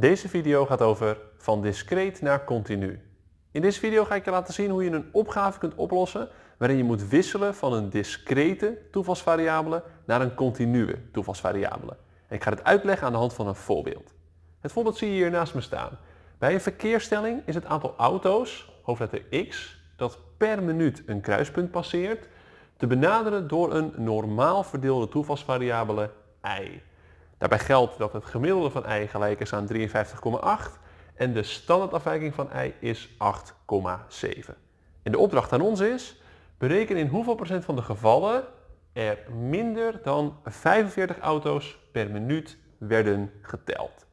Deze video gaat over van discreet naar continu. In deze video ga ik je laten zien hoe je een opgave kunt oplossen waarin je moet wisselen van een discrete toevalsvariabele naar een continue toevalsvariabele. ik ga het uitleggen aan de hand van een voorbeeld. Het voorbeeld zie je hier naast me staan. Bij een verkeersstelling is het aantal auto's, hoofdletter x, dat per minuut een kruispunt passeert, te benaderen door een normaal verdeelde toevalsvariabele y. Daarbij geldt dat het gemiddelde van i gelijk is aan 53,8 en de standaardafwijking van i is 8,7. En de opdracht aan ons is, bereken in hoeveel procent van de gevallen er minder dan 45 auto's per minuut werden geteld.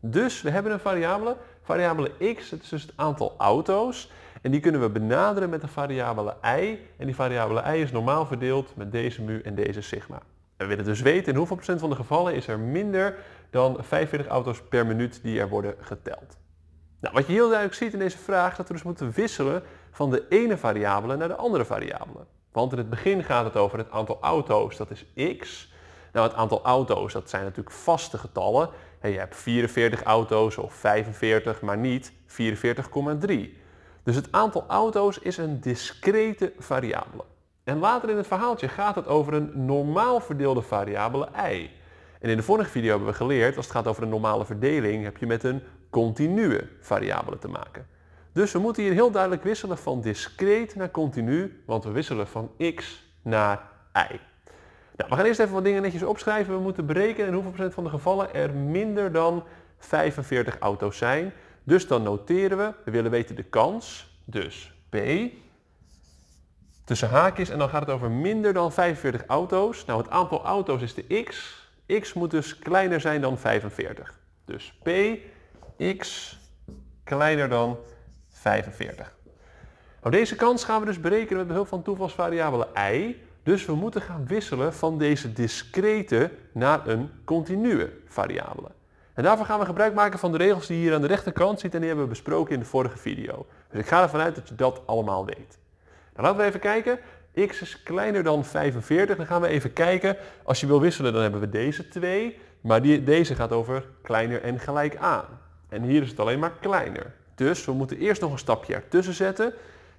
Dus we hebben een variabele, variabele x, dat is dus het aantal auto's. En die kunnen we benaderen met de variabele i. En die variabele i is normaal verdeeld met deze mu en deze sigma. We willen dus weten in hoeveel procent van de gevallen is er minder dan 45 auto's per minuut die er worden geteld. Nou, wat je heel duidelijk ziet in deze vraag is dat we dus moeten wisselen van de ene variabele naar de andere variabele. Want in het begin gaat het over het aantal auto's, dat is x. Nou, het aantal auto's, dat zijn natuurlijk vaste getallen. je hebt 44 auto's of 45, maar niet 44,3. Dus het aantal auto's is een discrete variabele. En later in het verhaaltje gaat het over een normaal verdeelde variabele i. En in de vorige video hebben we geleerd, als het gaat over een normale verdeling, heb je met een continue variabele te maken. Dus we moeten hier heel duidelijk wisselen van discreet naar continu, want we wisselen van x naar y. Nou, we gaan eerst even wat dingen netjes opschrijven. We moeten berekenen in hoeveel procent van de gevallen er minder dan 45 auto's zijn. Dus dan noteren we, we willen weten de kans, dus p tussen haakjes en dan gaat het over minder dan 45 auto's. Nou, het aantal auto's is de x. x moet dus kleiner zijn dan 45. Dus p x kleiner dan 45. Nou, deze kans gaan we dus berekenen met behulp van toevalsvariabele i. Dus we moeten gaan wisselen van deze discrete naar een continue variabele. En daarvoor gaan we gebruik maken van de regels die hier aan de rechterkant zitten en die hebben we besproken in de vorige video. Dus ik ga ervan uit dat je dat allemaal weet. Nou, laten we even kijken. x is kleiner dan 45. Dan gaan we even kijken. Als je wil wisselen, dan hebben we deze twee. Maar die, deze gaat over kleiner en gelijk aan. En hier is het alleen maar kleiner. Dus we moeten eerst nog een stapje ertussen zetten.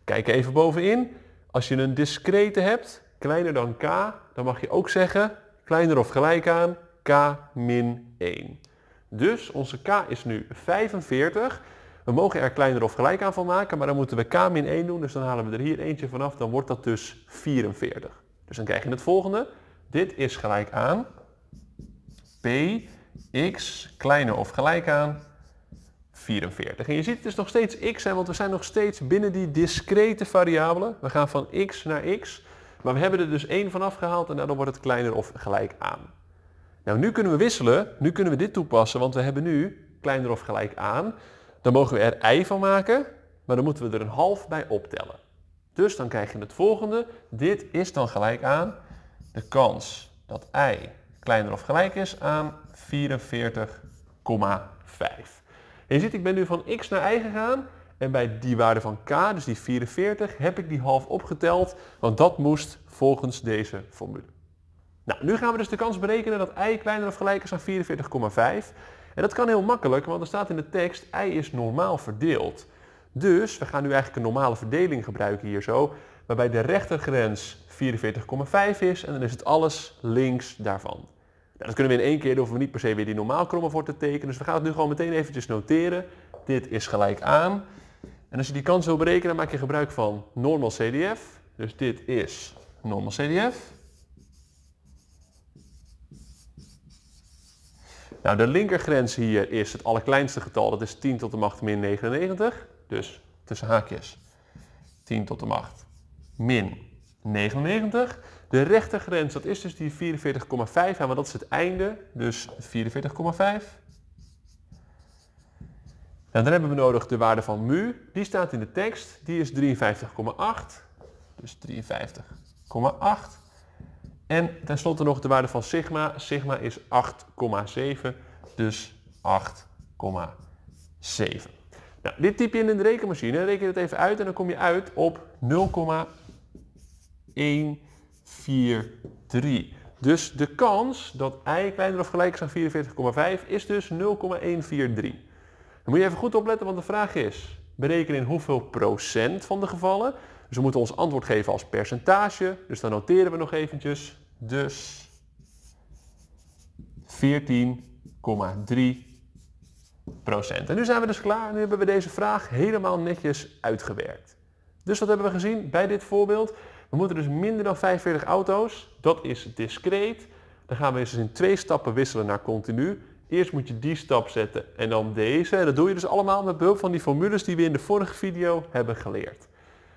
Kijk even bovenin. Als je een discrete hebt, kleiner dan k, dan mag je ook zeggen kleiner of gelijk aan k min 1. Dus onze k is nu 45. We mogen er kleiner of gelijk aan van maken, maar dan moeten we k min 1 doen. Dus dan halen we er hier eentje vanaf, dan wordt dat dus 44. Dus dan krijg je het volgende. Dit is gelijk aan p x kleiner of gelijk aan 44. En je ziet het is nog steeds x, want we zijn nog steeds binnen die discrete variabelen. We gaan van x naar x, maar we hebben er dus 1 vanaf gehaald en daardoor wordt het kleiner of gelijk aan. Nou, nu kunnen we wisselen, nu kunnen we dit toepassen, want we hebben nu kleiner of gelijk aan. Dan mogen we er i van maken, maar dan moeten we er een half bij optellen. Dus dan krijg je het volgende. Dit is dan gelijk aan de kans dat i kleiner of gelijk is aan 44,5. En je ziet, ik ben nu van x naar y gegaan. En bij die waarde van k, dus die 44, heb ik die half opgeteld. Want dat moest volgens deze formule. Nou, nu gaan we dus de kans berekenen dat i kleiner of gelijk is aan 44,5. En dat kan heel makkelijk, want er staat in de tekst i is normaal verdeeld. Dus we gaan nu eigenlijk een normale verdeling gebruiken hier zo, waarbij de rechtergrens 44,5 is en dan is het alles links daarvan. Nou, dat kunnen we in één keer doen, hoeven we niet per se weer die normaal kromme voor te tekenen. Dus we gaan het nu gewoon meteen eventjes noteren. Dit is gelijk aan. En als je die kans wil berekenen, maak je gebruik van normal CDF. Dus dit is normal CDF. Nou, de linkergrens hier is het allerkleinste getal, dat is 10 tot de macht min 99. Dus tussen haakjes 10 tot de macht min 99. De rechtergrens, dat is dus die 44,5, En maar dat is het einde, dus 44,5. En dan hebben we nodig de waarde van mu, die staat in de tekst, die is 53,8. Dus 53,8. En tenslotte nog de waarde van sigma. Sigma is 8,7, dus 8,7. Nou, dit typ je in de rekenmachine, reken het even uit en dan kom je uit op 0,143. Dus de kans dat i kleiner of gelijk is aan 44,5 is dus 0,143. Dan moet je even goed opletten, want de vraag is, berekenen in hoeveel procent van de gevallen. Dus we moeten ons antwoord geven als percentage. Dus dan noteren we nog eventjes. Dus 14,3 procent. En nu zijn we dus klaar. Nu hebben we deze vraag helemaal netjes uitgewerkt. Dus wat hebben we gezien bij dit voorbeeld? We moeten dus minder dan 45 auto's. Dat is discreet. Dan gaan we eens dus in twee stappen wisselen naar continu. Eerst moet je die stap zetten en dan deze. En dat doe je dus allemaal met behulp van die formules die we in de vorige video hebben geleerd.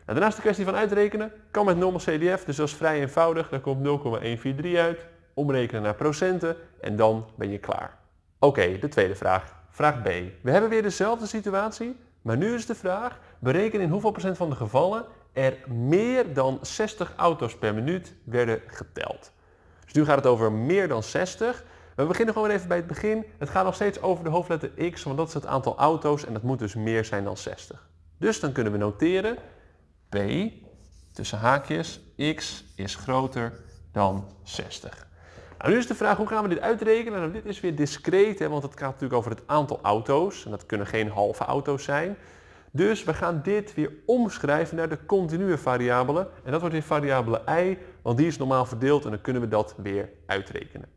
daarnaast de kwestie van uitrekenen. Kan met normal CDF, dus dat is vrij eenvoudig. Daar komt 0,143 uit. Omrekenen naar procenten en dan ben je klaar. Oké, de tweede vraag. Vraag B. We hebben weer dezelfde situatie, maar nu is de vraag, bereken in hoeveel procent van de gevallen er meer dan 60 auto's per minuut werden geteld. Dus nu gaat het over meer dan 60. We beginnen gewoon even bij het begin. Het gaat nog steeds over de hoofdletter X, want dat is het aantal auto's en dat moet dus meer zijn dan 60. Dus dan kunnen we noteren P tussen haakjes X is groter dan 60. Nou, nu is de vraag hoe gaan we dit uitrekenen? Nou, dit is weer discreet, hè, want het gaat natuurlijk over het aantal auto's en dat kunnen geen halve auto's zijn. Dus we gaan dit weer omschrijven naar de continue variabele. En dat wordt weer variabele y, want die is normaal verdeeld en dan kunnen we dat weer uitrekenen.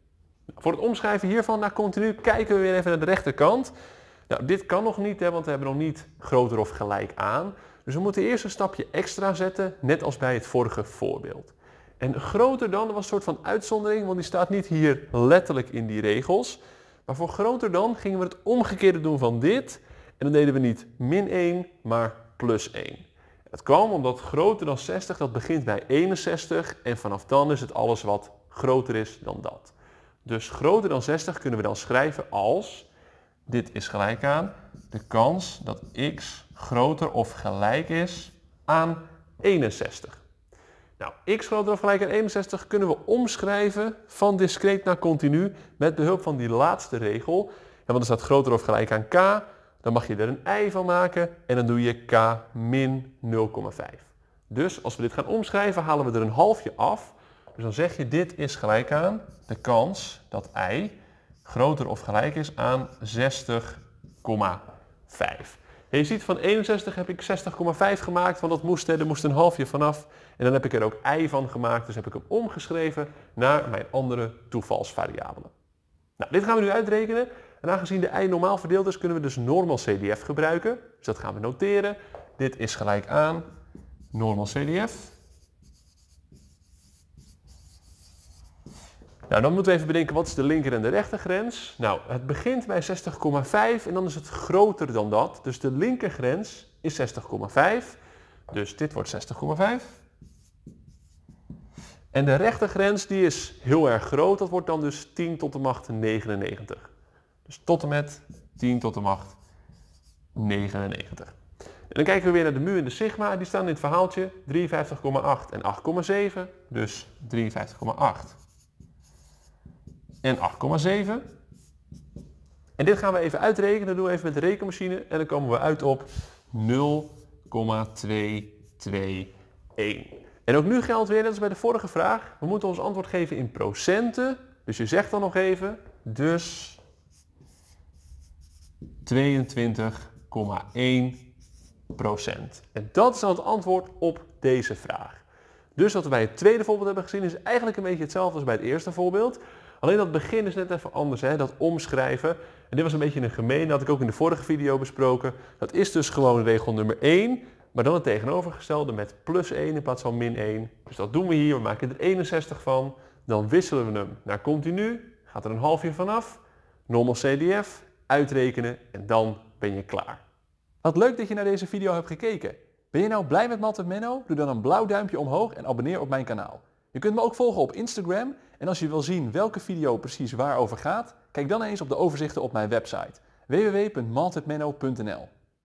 Voor het omschrijven hiervan naar nou, continu kijken we weer even naar de rechterkant. Nou, dit kan nog niet, hè, want we hebben nog niet groter of gelijk aan. Dus we moeten eerst een stapje extra zetten, net als bij het vorige voorbeeld. En groter dan was een soort van uitzondering, want die staat niet hier letterlijk in die regels. Maar voor groter dan gingen we het omgekeerde doen van dit. En dan deden we niet min 1, maar plus 1. Dat kwam omdat groter dan 60, dat begint bij 61 en vanaf dan is het alles wat groter is dan dat. Dus groter dan 60 kunnen we dan schrijven als dit is gelijk aan de kans dat x groter of gelijk is aan 61. Nou, x groter of gelijk aan 61 kunnen we omschrijven van discreet naar continu met behulp van die laatste regel. En want er staat groter of gelijk aan k, dan mag je er een i van maken en dan doe je k min 0,5. Dus als we dit gaan omschrijven halen we er een halfje af dus dan zeg je dit is gelijk aan de kans dat i groter of gelijk is aan 60,5. Je ziet van 61 heb ik 60,5 gemaakt, want dat moest, er moest een halfje vanaf. En dan heb ik er ook i van gemaakt, dus heb ik hem omgeschreven naar mijn andere toevalsvariabelen. Nou, dit gaan we nu uitrekenen. En aangezien de i normaal verdeeld is, kunnen we dus normal CDF gebruiken. Dus dat gaan we noteren. Dit is gelijk aan normal CDF Nou, dan moeten we even bedenken wat is de linker en de rechtergrens. Nou, het begint bij 60,5 en dan is het groter dan dat. Dus de linkergrens is 60,5. Dus dit wordt 60,5. En de rechtergrens die is heel erg groot. Dat wordt dan dus 10 tot de macht 99. Dus tot en met 10 tot de macht 99. En dan kijken we weer naar de mu en de sigma. Die staan in het verhaaltje 53,8 en 8,7. Dus 53,8 en 8,7. En dit gaan we even uitrekenen. Dat doen we even met de rekenmachine. En dan komen we uit op 0,221. En ook nu geldt weer, net als bij de vorige vraag, we moeten ons antwoord geven in procenten. Dus je zegt dan nog even, dus 22,1 procent. En dat is dan het antwoord op deze vraag. Dus wat we bij het tweede voorbeeld hebben gezien is eigenlijk een beetje hetzelfde als bij het eerste voorbeeld. Alleen dat begin is net even anders, hè? dat omschrijven. En dit was een beetje een gemeen, dat had ik ook in de vorige video besproken. Dat is dus gewoon regel nummer 1, maar dan het tegenovergestelde met plus 1 in plaats van min 1. Dus dat doen we hier, we maken er 61 van. Dan wisselen we hem naar continu, gaat er een halfje vanaf, normal CDF, uitrekenen en dan ben je klaar. Wat leuk dat je naar deze video hebt gekeken. Ben je nou blij met Matte Menno? Doe dan een blauw duimpje omhoog en abonneer op mijn kanaal. Je kunt me ook volgen op Instagram en als je wil zien welke video precies waarover gaat, kijk dan eens op de overzichten op mijn website www.maltedmenno.nl.